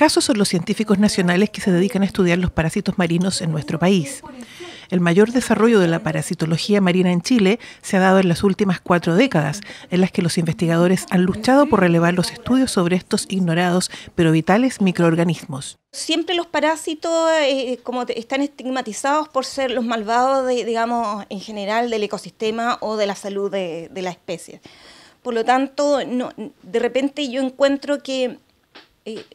casos son los científicos nacionales que se dedican a estudiar los parásitos marinos en nuestro país. El mayor desarrollo de la parasitología marina en Chile se ha dado en las últimas cuatro décadas, en las que los investigadores han luchado por relevar los estudios sobre estos ignorados pero vitales microorganismos. Siempre los parásitos eh, como están estigmatizados por ser los malvados, digamos, en general del ecosistema o de la salud de, la especie. Por lo tanto, no, de repente yo encuentro que eh,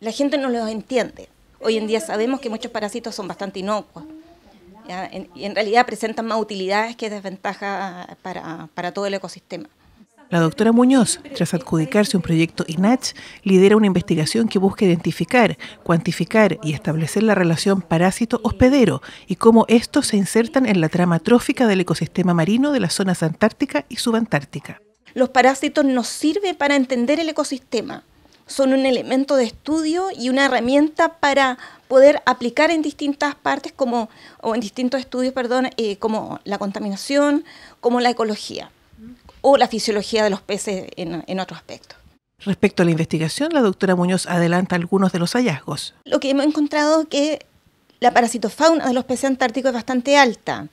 la gente no los entiende. Hoy en día sabemos que muchos parásitos son bastante inocuos y en realidad presentan más utilidades que desventajas para, para todo el ecosistema. La doctora Muñoz, tras adjudicarse un proyecto INACH, lidera una investigación que busca identificar, cuantificar y establecer la relación parásito-hospedero y cómo estos se insertan en la trama trófica del ecosistema marino de las zonas antártica y subantártica. Los parásitos nos sirven para entender el ecosistema son un elemento de estudio y una herramienta para poder aplicar en distintas partes como, o en distintos estudios, perdón, eh, como la contaminación, como la ecología mm. o la fisiología de los peces en, otro aspecto. Respecto a la investigación, la doctora Muñoz adelanta algunos de los hallazgos. Lo que hemos encontrado es que la parasitofauna de los peces antárticos es bastante alta.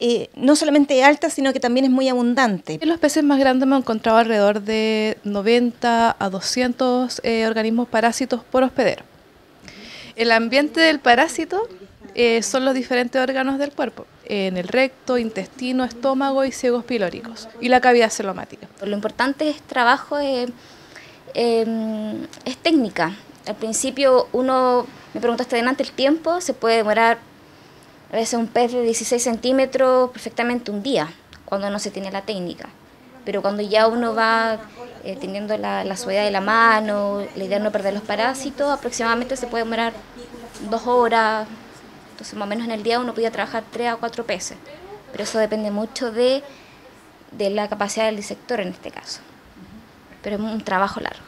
Eh, no solamente alta, sino que también es muy abundante. En los peces más grandes me he encontrado alrededor de 90 a 200 eh, organismos parásitos por hospedero. El ambiente del parásito eh, son los diferentes órganos del cuerpo, en el recto, intestino, estómago y ciegos pilóricos, y la cavidad celomática. Lo importante es trabajo, em, es técnica. Al principio uno, me preguntaste delante el tiempo, se puede demorar a veces un pez de 16 centímetros perfectamente un día, cuando no se tiene la técnica. Pero cuando ya uno va eh, teniendo la, la suavidad de la mano, la idea de no perder los parásitos, aproximadamente se puede demorar dos horas. Entonces más o menos en el día uno podía trabajar tres o cuatro peces. Pero eso depende mucho de, de la capacidad del disector en este caso. Pero es un trabajo largo.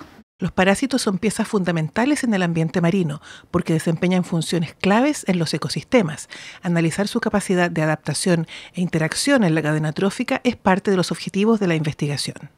Los parásitos son piezas fundamentales en el ambiente marino porque desempeñan funciones claves en los ecosistemas. Analizar su capacidad de adaptación e interacción en la cadena trófica es parte de los objetivos de la investigación.